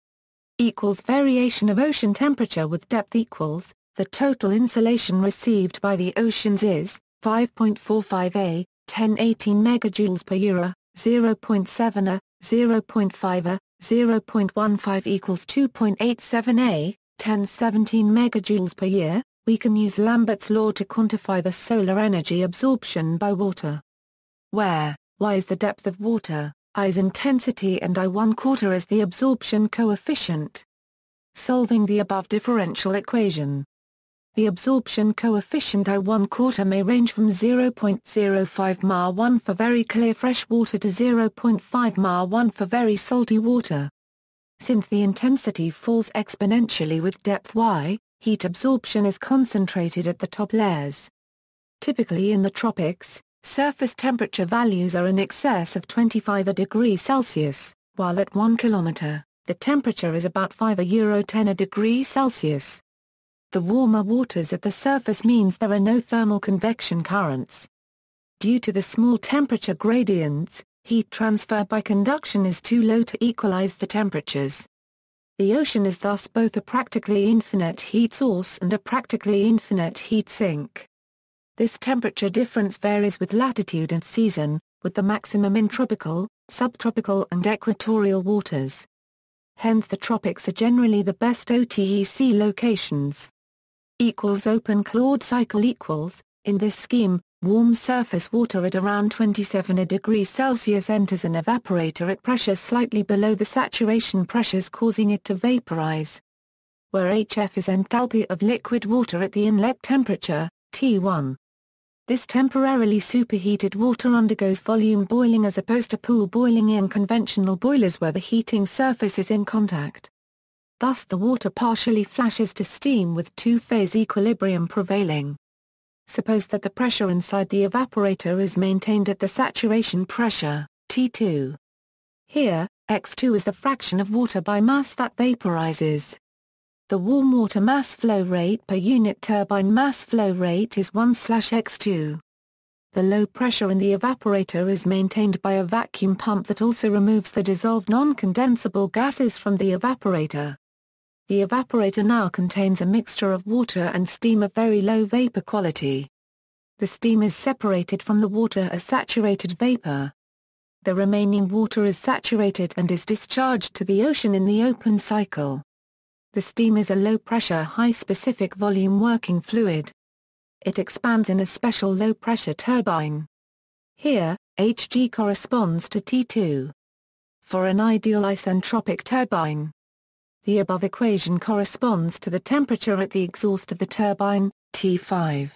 Equals variation of ocean temperature with depth equals, the total insulation received by the oceans is, 5.45 A, 1018 megajoules per euro, 0.7 A, 0.5 A, 0.15 equals 2.87 A, 1017 megajoules per year, we can use Lambert's law to quantify the solar energy absorption by water. Where y is the depth of water, i is intensity and i one quarter is the absorption coefficient. Solving the above differential equation. The absorption coefficient I one quarter may range from 0.05 Ma 1 for very clear fresh water to 0.5 Ma 1 for very salty water. Since the intensity falls exponentially with depth y, heat absorption is concentrated at the top layers. Typically in the tropics, surface temperature values are in excess of 25 a degree Celsius, while at 1 kilometer, the temperature is about 5 a euro 10 a degree Celsius. The warmer waters at the surface means there are no thermal convection currents. Due to the small temperature gradients, heat transfer by conduction is too low to equalize the temperatures. The ocean is thus both a practically infinite heat source and a practically infinite heat sink. This temperature difference varies with latitude and season, with the maximum in tropical, subtropical and equatorial waters. Hence the tropics are generally the best OTEC locations. Equals open Claude cycle equals, in this scheme, Warm surface water at around 27 degrees Celsius enters an evaporator at pressures slightly below the saturation pressures causing it to vaporize. Where HF is enthalpy of liquid water at the inlet temperature, T1. This temporarily superheated water undergoes volume boiling as opposed to pool boiling in conventional boilers where the heating surface is in contact. Thus the water partially flashes to steam with two-phase equilibrium prevailing. Suppose that the pressure inside the evaporator is maintained at the saturation pressure, T2. Here, X2 is the fraction of water by mass that vaporizes. The warm water mass flow rate per unit turbine mass flow rate is 1 X2. The low pressure in the evaporator is maintained by a vacuum pump that also removes the dissolved non-condensable gases from the evaporator. The evaporator now contains a mixture of water and steam of very low vapor quality. The steam is separated from the water as saturated vapor. The remaining water is saturated and is discharged to the ocean in the open cycle. The steam is a low-pressure high-specific volume working fluid. It expands in a special low-pressure turbine. Here, Hg corresponds to T2. For an ideal isentropic turbine, the above equation corresponds to the temperature at the exhaust of the turbine, T5.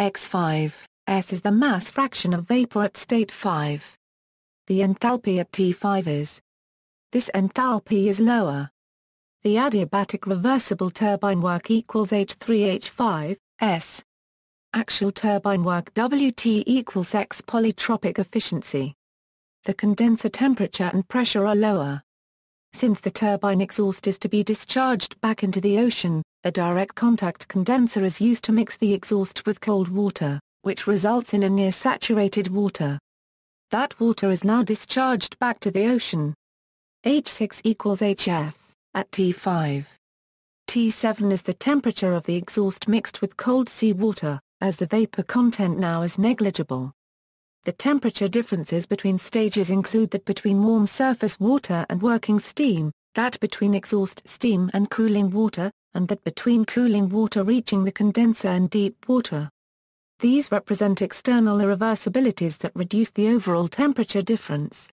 X5, S is the mass fraction of vapor at state 5. The enthalpy at T5 is. This enthalpy is lower. The adiabatic reversible turbine work equals H3H5, S. Actual turbine work WT equals X polytropic efficiency. The condenser temperature and pressure are lower. Since the turbine exhaust is to be discharged back into the ocean, a direct contact condenser is used to mix the exhaust with cold water, which results in a near saturated water. That water is now discharged back to the ocean. H6 equals HF, at T5. T7 is the temperature of the exhaust mixed with cold sea water, as the vapor content now is negligible. The temperature differences between stages include that between warm surface water and working steam, that between exhaust steam and cooling water, and that between cooling water reaching the condenser and deep water. These represent external irreversibilities that reduce the overall temperature difference.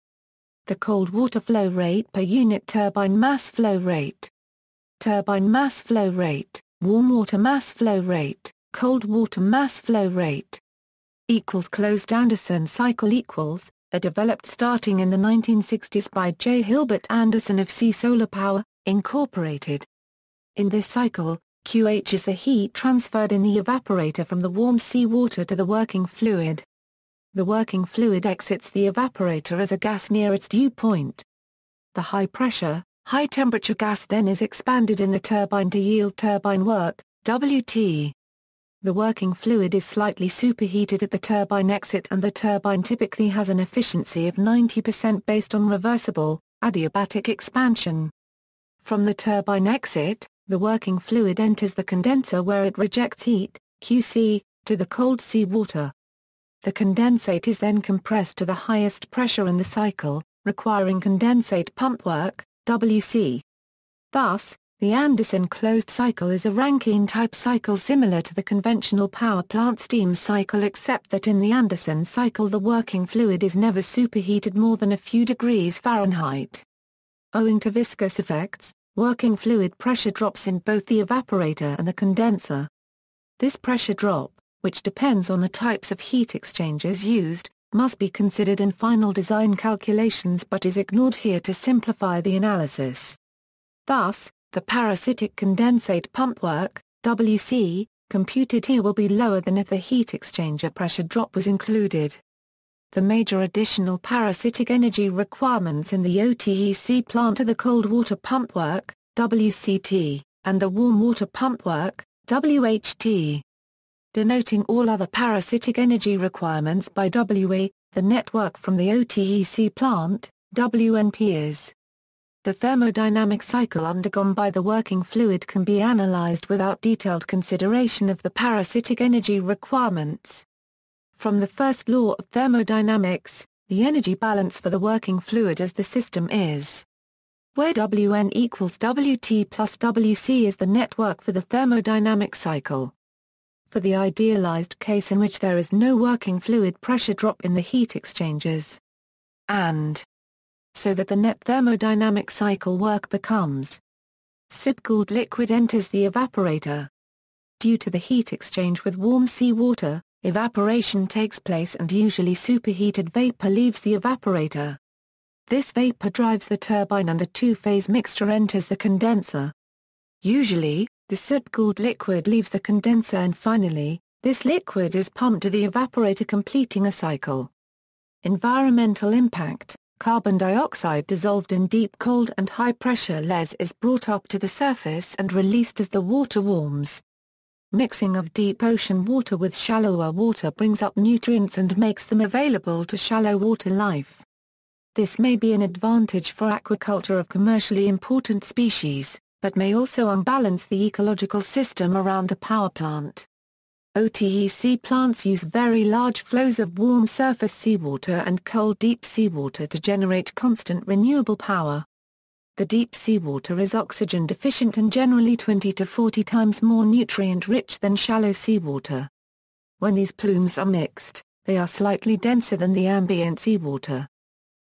The cold water flow rate per unit turbine mass flow rate. Turbine mass flow rate, warm water mass flow rate, cold water mass flow rate, equals closed Anderson cycle equals, a developed starting in the 1960s by J. Hilbert Anderson of C. Solar Power, Incorporated. In this cycle, QH is the heat transferred in the evaporator from the warm seawater to the working fluid. The working fluid exits the evaporator as a gas near its dew point. The high-pressure, high-temperature gas then is expanded in the turbine to yield turbine work, WT. The working fluid is slightly superheated at the turbine exit and the turbine typically has an efficiency of 90% based on reversible, adiabatic expansion. From the turbine exit, the working fluid enters the condenser where it rejects heat, QC, to the cold sea water. The condensate is then compressed to the highest pressure in the cycle, requiring condensate pump work, WC. Thus, the Anderson closed cycle is a Rankine-type cycle similar to the conventional power plant steam cycle except that in the Anderson cycle the working fluid is never superheated more than a few degrees Fahrenheit. Owing to viscous effects, working fluid pressure drops in both the evaporator and the condenser. This pressure drop, which depends on the types of heat exchangers used, must be considered in final design calculations but is ignored here to simplify the analysis. Thus, the parasitic condensate pump work, WC, computed here will be lower than if the heat exchanger pressure drop was included. The major additional parasitic energy requirements in the OTEC plant are the cold water pump work, WCT, and the warm water pump work, WHT. Denoting all other parasitic energy requirements by WA, the network from the OTEC plant, WNP is the thermodynamic cycle undergone by the working fluid can be analyzed without detailed consideration of the parasitic energy requirements. From the first law of thermodynamics, the energy balance for the working fluid as the system is where Wn equals Wt plus Wc is the network for the thermodynamic cycle. For the idealized case in which there is no working fluid pressure drop in the heat exchangers. And so that the net thermodynamic cycle work becomes Subcooled liquid enters the evaporator. Due to the heat exchange with warm seawater, evaporation takes place and usually superheated vapor leaves the evaporator. This vapor drives the turbine and the two-phase mixture enters the condenser. Usually, the soot-cooled liquid leaves the condenser and finally, this liquid is pumped to the evaporator completing a cycle. Environmental impact carbon dioxide dissolved in deep cold and high-pressure layers is brought up to the surface and released as the water warms. Mixing of deep ocean water with shallower water brings up nutrients and makes them available to shallow water life. This may be an advantage for aquaculture of commercially important species, but may also unbalance the ecological system around the power plant. OTEC plants use very large flows of warm surface seawater and cold deep seawater to generate constant renewable power. The deep seawater is oxygen deficient and generally 20 to 40 times more nutrient rich than shallow seawater. When these plumes are mixed, they are slightly denser than the ambient seawater.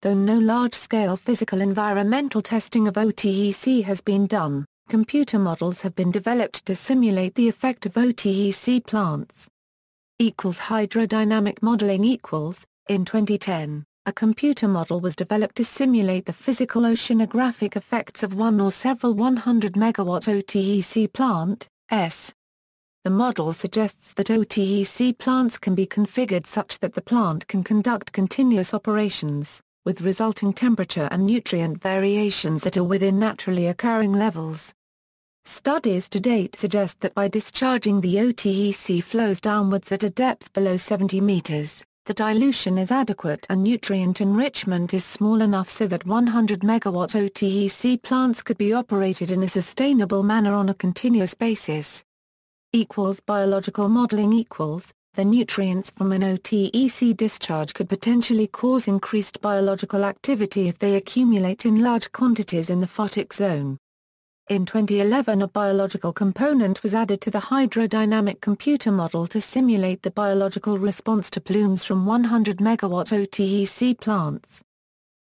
Though no large-scale physical environmental testing of OTEC has been done, computer models have been developed to simulate the effect of OTEC plants. Equals hydrodynamic modeling equals, in 2010, a computer model was developed to simulate the physical oceanographic effects of one or several 100 megawatt OTEC plant, S. The model suggests that OTEC plants can be configured such that the plant can conduct continuous operations, with resulting temperature and nutrient variations that are within naturally occurring levels. Studies to date suggest that by discharging the OTEC flows downwards at a depth below 70 meters, the dilution is adequate and nutrient enrichment is small enough so that 100 megawatt OTEC plants could be operated in a sustainable manner on a continuous basis. Equals biological modeling equals, the nutrients from an OTEC discharge could potentially cause increased biological activity if they accumulate in large quantities in the photic zone. In 2011 a biological component was added to the hydrodynamic computer model to simulate the biological response to plumes from 100 megawatt OTEC plants.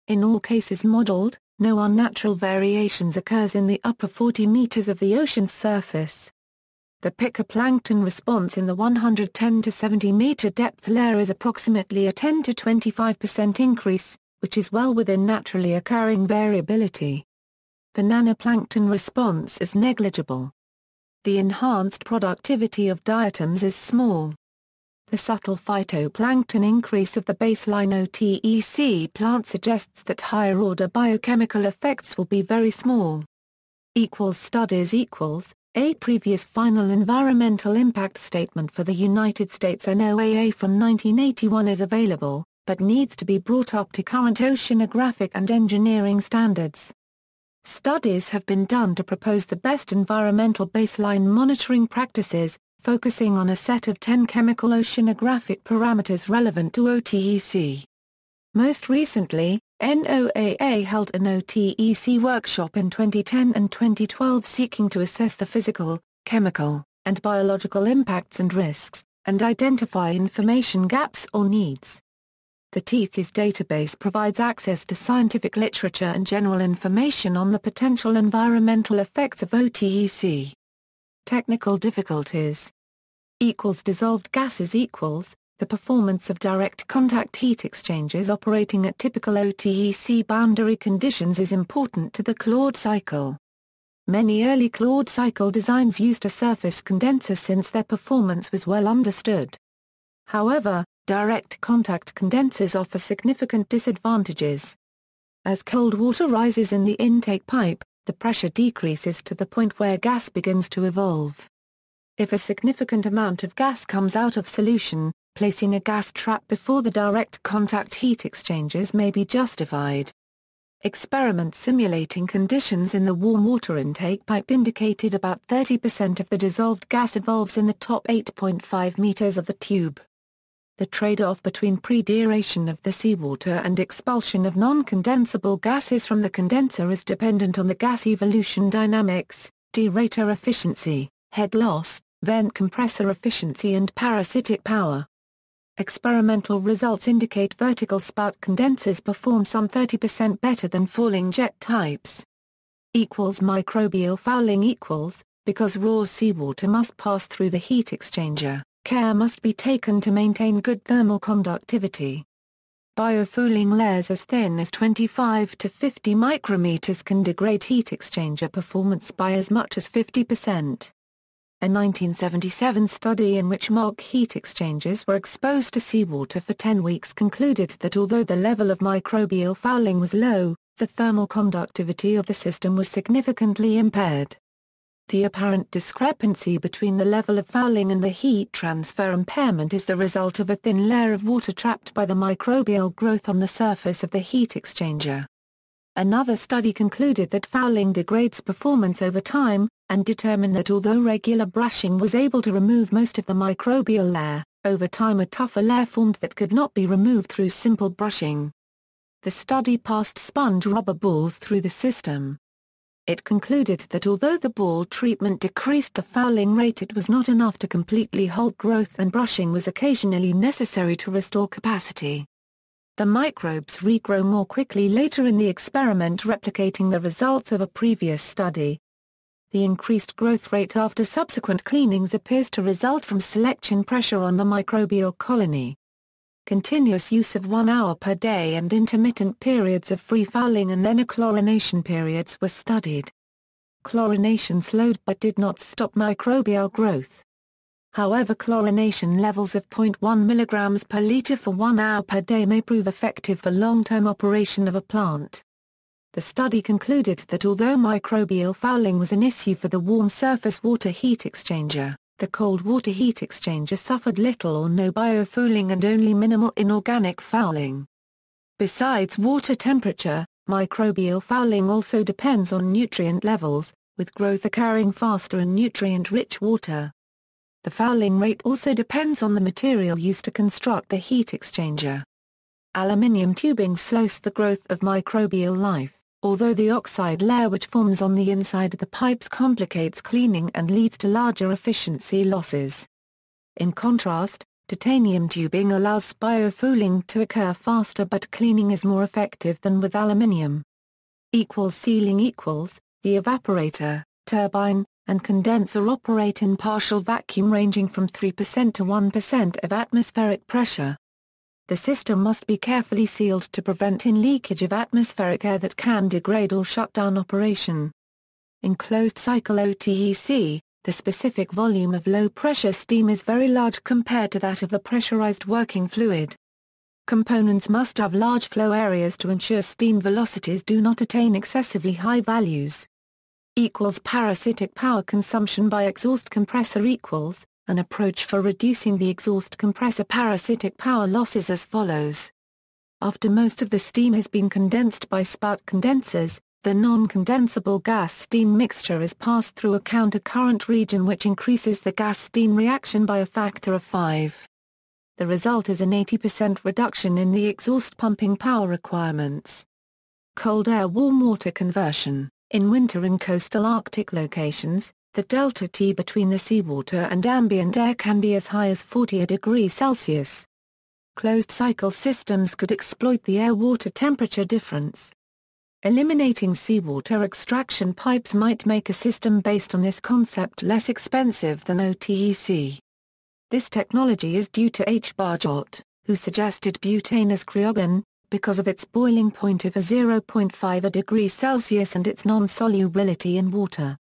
In all cases modeled, no unnatural variations occurs in the upper 40 meters of the ocean's surface. The picoplankton response in the 110 to 70 meter depth layer is approximately a 10 to 25% increase, which is well within naturally occurring variability the nanoplankton response is negligible. The enhanced productivity of diatoms is small. The subtle phytoplankton increase of the baseline OTEC plant suggests that higher-order biochemical effects will be very small. Equals studies equals, a previous final environmental impact statement for the United States NOAA from 1981 is available, but needs to be brought up to current oceanographic and engineering standards. Studies have been done to propose the best environmental baseline monitoring practices, focusing on a set of 10 chemical oceanographic parameters relevant to OTEC. Most recently, NOAA held an OTEC workshop in 2010 and 2012 seeking to assess the physical, chemical, and biological impacts and risks, and identify information gaps or needs. The Teethis database provides access to scientific literature and general information on the potential environmental effects of OTEC. Technical difficulties equals dissolved gases equals the performance of direct contact heat exchangers operating at typical OTEC boundary conditions is important to the Claude cycle. Many early Claude cycle designs used a surface condenser since their performance was well understood. However, direct contact condensers offer significant disadvantages. As cold water rises in the intake pipe, the pressure decreases to the point where gas begins to evolve. If a significant amount of gas comes out of solution, placing a gas trap before the direct contact heat exchangers may be justified. Experiments simulating conditions in the warm water intake pipe indicated about 30% of the dissolved gas evolves in the top 8.5 meters of the tube the trade-off between pre-deration of the seawater and expulsion of non-condensable gases from the condenser is dependent on the gas evolution dynamics, derater efficiency, head loss, vent compressor efficiency and parasitic power. Experimental results indicate vertical spout condensers perform some 30% better than falling jet types. Equals microbial fouling equals, because raw seawater must pass through the heat exchanger Care must be taken to maintain good thermal conductivity. Biofouling layers as thin as 25 to 50 micrometers can degrade heat exchanger performance by as much as 50%. A 1977 study in which mock heat exchangers were exposed to seawater for 10 weeks concluded that although the level of microbial fouling was low, the thermal conductivity of the system was significantly impaired. The apparent discrepancy between the level of fouling and the heat transfer impairment is the result of a thin layer of water trapped by the microbial growth on the surface of the heat exchanger. Another study concluded that fouling degrades performance over time, and determined that although regular brushing was able to remove most of the microbial layer, over time a tougher layer formed that could not be removed through simple brushing. The study passed sponge rubber balls through the system, it concluded that although the ball treatment decreased the fouling rate it was not enough to completely halt growth and brushing was occasionally necessary to restore capacity. The microbes regrow more quickly later in the experiment replicating the results of a previous study. The increased growth rate after subsequent cleanings appears to result from selection pressure on the microbial colony continuous use of one hour per day and intermittent periods of free fouling and then chlorination periods were studied. Chlorination slowed but did not stop microbial growth. However chlorination levels of 0.1 mg per litre for one hour per day may prove effective for long-term operation of a plant. The study concluded that although microbial fouling was an issue for the warm surface water heat exchanger, the cold water heat exchanger suffered little or no biofouling and only minimal inorganic fouling. Besides water temperature, microbial fouling also depends on nutrient levels, with growth occurring faster in nutrient-rich water. The fouling rate also depends on the material used to construct the heat exchanger. Aluminium tubing slows the growth of microbial life although the oxide layer which forms on the inside of the pipes complicates cleaning and leads to larger efficiency losses. In contrast, titanium tubing allows biofouling to occur faster but cleaning is more effective than with aluminium. Equals sealing equals, the evaporator, turbine, and condenser operate in partial vacuum ranging from 3% to 1% of atmospheric pressure the system must be carefully sealed to prevent in leakage of atmospheric air that can degrade or shut down operation. In closed-cycle OTEC, the specific volume of low-pressure steam is very large compared to that of the pressurized working fluid. Components must have large flow areas to ensure steam velocities do not attain excessively high values. Equals parasitic power consumption by exhaust compressor equals an approach for reducing the exhaust compressor parasitic power loss is as follows. After most of the steam has been condensed by spout condensers, the non-condensable gas-steam mixture is passed through a counter-current region which increases the gas-steam reaction by a factor of 5. The result is an 80% reduction in the exhaust pumping power requirements. Cold air warm water conversion In winter in coastal Arctic locations, the delta T between the seawater and ambient air can be as high as 40 degrees Celsius. Closed-cycle systems could exploit the air-water temperature difference. Eliminating seawater extraction pipes might make a system based on this concept less expensive than OTEC. This technology is due to H. Barjot, who suggested butane as cryogen, because of its boiling point of a 0.5 degrees Celsius and its non-solubility in water.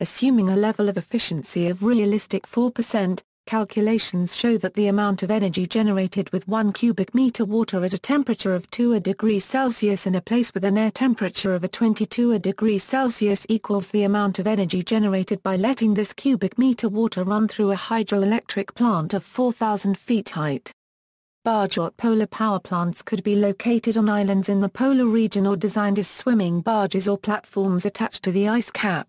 Assuming a level of efficiency of realistic 4%, calculations show that the amount of energy generated with 1 cubic meter water at a temperature of 2 degrees Celsius in a place with an air temperature of a 22 degrees Celsius equals the amount of energy generated by letting this cubic meter water run through a hydroelectric plant of 4,000 feet height. Bargeot polar power plants could be located on islands in the polar region or designed as swimming barges or platforms attached to the ice cap.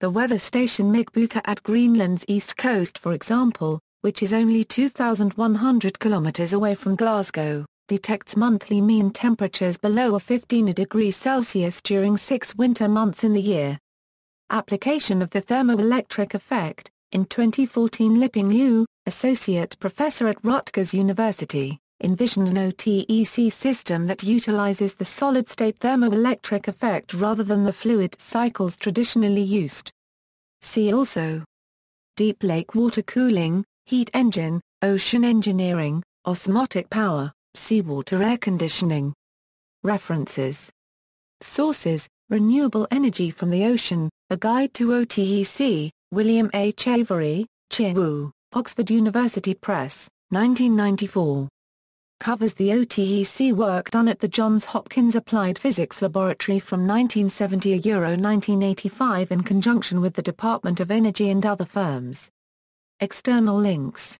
The weather station Mikbuka at Greenland's east coast for example, which is only 2,100 kilometers away from Glasgow, detects monthly mean temperatures below 15 degrees Celsius during six winter months in the year. Application of the thermoelectric effect, in 2014 Lipping Liu, associate professor at Rutgers University, envisioned an OTEC system that utilizes the solid-state thermoelectric effect rather than the fluid cycles traditionally used. See also Deep lake water cooling, heat engine, ocean engineering, osmotic power, seawater air conditioning. References Sources, Renewable Energy from the Ocean, A Guide to OTEC, William H. Avery, Chiu, Oxford University Press, 1994 covers the OTEC work done at the Johns Hopkins Applied Physics Laboratory from 1970 to Euro 1985 in conjunction with the Department of Energy and other firms. External links